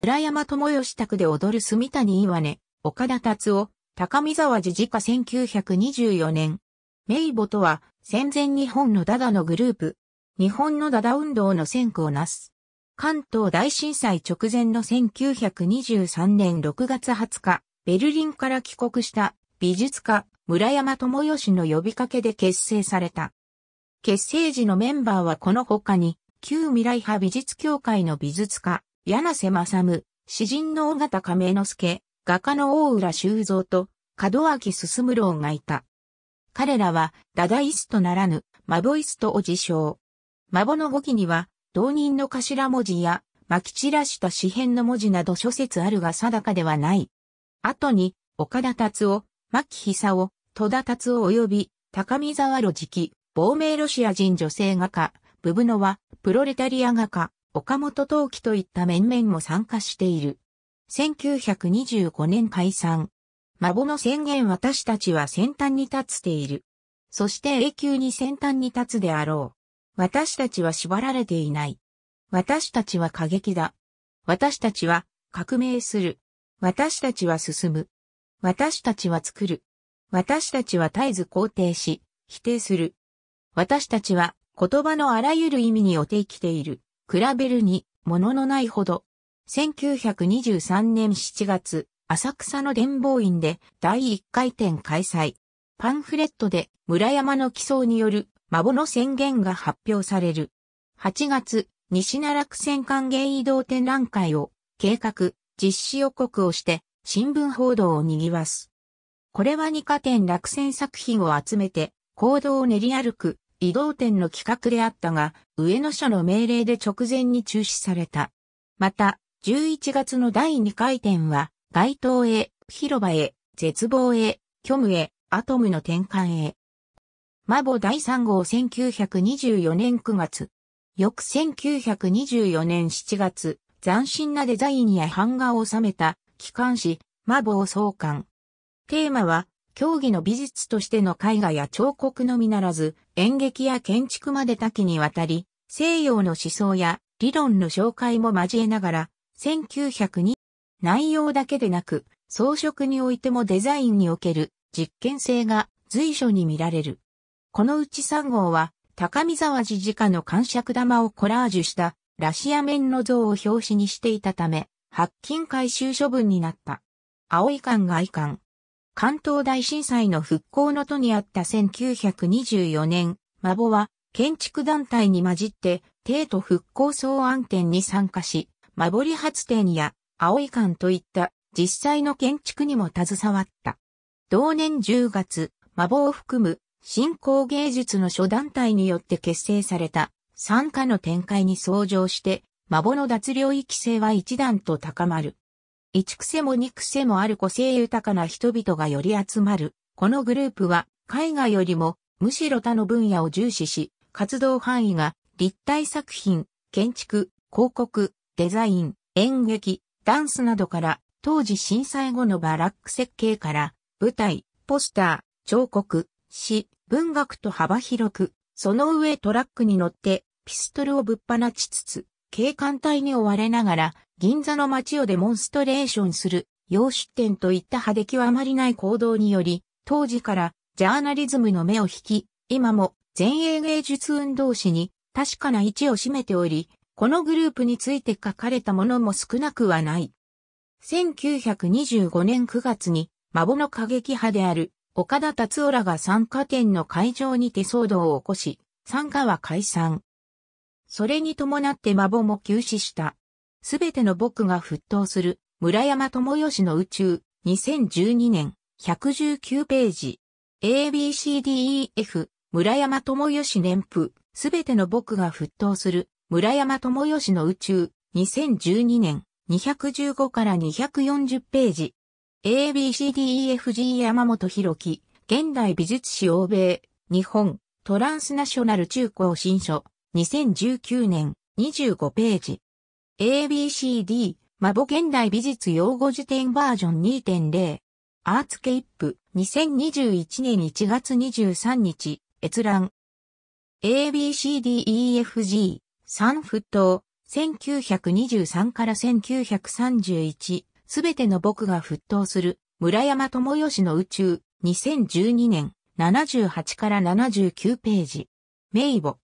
村山智義宅で踊る住谷岩根、岡田達夫、高見沢寺寺家1924年。名簿とは、戦前日本のダダのグループ、日本のダダ運動の先駆をなす。関東大震災直前の1923年6月20日、ベルリンから帰国した美術家、村山智義の呼びかけで結成された。結成時のメンバーはこの他に、旧未来派美術協会の美術家、柳瀬正夢、詩人の尾形亀之助、画家の大浦修造と、門脇進郎がいた。彼らは、ダダイストならぬ、マボイストを自称。マボの語記には、同人の頭文字や、巻き散らした詩編の文字など諸説あるが定かではない。後に、岡田達夫、牧久夫、戸田達夫及び、高見沢路直、亡命ロシア人女性画家、ブブノワ、プロレタリア画家、岡本陶器といった面々も参加している。1925年解散。孫の宣言私たちは先端に立つている。そして永久に先端に立つであろう。私たちは縛られていない。私たちは過激だ。私たちは革命する。私たちは進む。私たちは作る。私たちは絶えず肯定し、否定する。私たちは言葉のあらゆる意味におて生きている。比べるに、もののないほど。1923年7月、浅草の伝望院で第1回展開催。パンフレットで村山の起草による孫の宣言が発表される。8月、西奈落選歓迎移動展覧会を計画、実施予告をして新聞報道を賑わす。これは二課展落選作品を集めて行動を練り歩く移動店の企画であったが、上野社の命令で直前に中止された。また、11月の第2回展は、街頭へ、広場へ、絶望へ、虚無へ、アトムの転換へ。マボ第3号1924年9月。翌1924年7月、斬新なデザインや版画を収めた、機関誌、マボを創刊。テーマは、競技の美術としての絵画や彫刻のみならず、演劇や建築まで多岐にわたり、西洋の思想や理論の紹介も交えながら、1902内容だけでなく、装飾においてもデザインにおける実験性が随所に見られる。このうち3号は、高見沢寺直の感触玉をコラージュしたラシア面の像を表紙にしていたため、発禁回収処分になった。青い缶外缶、関東大震災の復興の途にあった1924年、マボは建築団体に混じって帝都復興草案展に参加し、マボリ発展や青い館といった実際の建築にも携わった。同年10月、マボを含む新興芸術の諸団体によって結成された参加の展開に創上して、マボの脱領域性は一段と高まる。一癖も二癖もある個性豊かな人々がより集まる。このグループは、絵画よりも、むしろ他の分野を重視し、活動範囲が、立体作品、建築、広告、デザイン、演劇、ダンスなどから、当時震災後のバラック設計から、舞台、ポスター、彫刻、詩、文学と幅広く、その上トラックに乗って、ピストルをぶっ放ちつつ、警官隊に追われながら、銀座の街をデモンストレーションする、洋出店といった派手極まりない行動により、当時からジャーナリズムの目を引き、今も前衛芸術運動史に確かな位置を占めており、このグループについて書かれたものも少なくはない。1925年9月に、孫の過激派である岡田達夫らが参加店の会場にて騒動を起こし、参加は解散。それに伴って孫も休止した。すべての僕が沸騰する、村山智義の宇宙、2012年、119ページ。ABCDEF、村山智義年譜、すべての僕が沸騰する、村山智義の宇宙、2012年、215から240ページ。ABCDEFG 山本博樹、現代美術史欧米、日本、トランスナショナル中高新書、2019年、25ページ。ABCD、マボ現代美術用語辞典バージョン2.0。アーツケイップ、2021年1月23日、閲覧。ABCDEFG、三沸騰、1923から1931、すべての僕が沸騰する、村山智義の宇宙、2012年、78から79ページ。名簿。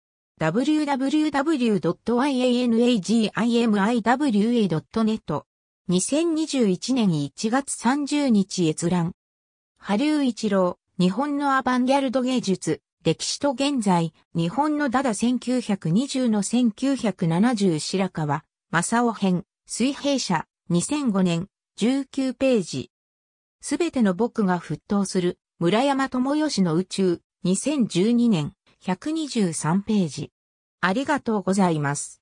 w w w y a n a g i m i w a n e t 2021年1月30日閲覧。波竜一郎、日本のアバンギャルド芸術、歴史と現在、日本のダダ1920の1970白川、正雄編、水平社、2005年、19ページ。すべての僕が沸騰する、村山智義の宇宙、2012年、123ページ。ありがとうございます。